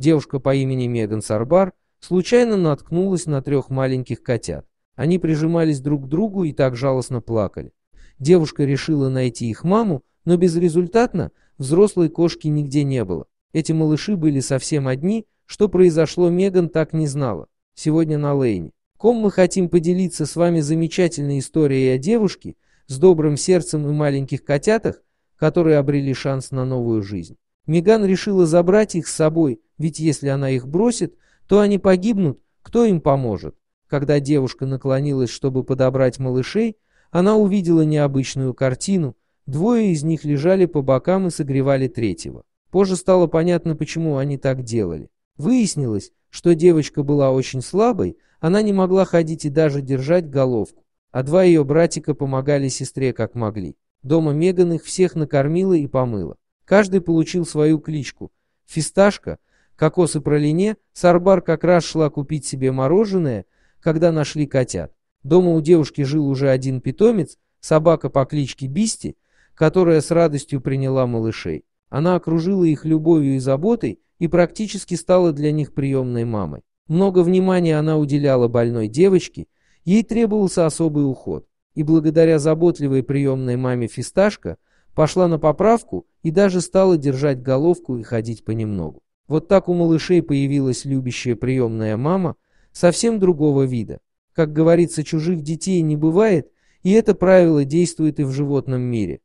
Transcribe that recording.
Девушка по имени Меган Сарбар случайно наткнулась на трех маленьких котят. Они прижимались друг к другу и так жалостно плакали. Девушка решила найти их маму, но безрезультатно взрослой кошки нигде не было. Эти малыши были совсем одни, что произошло Меган так не знала. Сегодня на Лейне. Ком мы хотим поделиться с вами замечательной историей о девушке с добрым сердцем и маленьких котятах, которые обрели шанс на новую жизнь. Меган решила забрать их с собой, ведь если она их бросит, то они погибнут, кто им поможет? Когда девушка наклонилась, чтобы подобрать малышей, она увидела необычную картину. Двое из них лежали по бокам и согревали третьего. Позже стало понятно, почему они так делали. Выяснилось, что девочка была очень слабой, она не могла ходить и даже держать головку, а два ее братика помогали сестре как могли. Дома Меган их всех накормила и помыла. Каждый получил свою кличку. Фисташка – Кокосы пролине, Сарбар как раз шла купить себе мороженое, когда нашли котят. Дома у девушки жил уже один питомец, собака по кличке Бисти, которая с радостью приняла малышей. Она окружила их любовью и заботой и практически стала для них приемной мамой. Много внимания она уделяла больной девочке, ей требовался особый уход, и благодаря заботливой приемной маме Фисташка пошла на поправку и даже стала держать головку и ходить понемногу. Вот так у малышей появилась любящая приемная мама совсем другого вида. Как говорится, чужих детей не бывает, и это правило действует и в животном мире.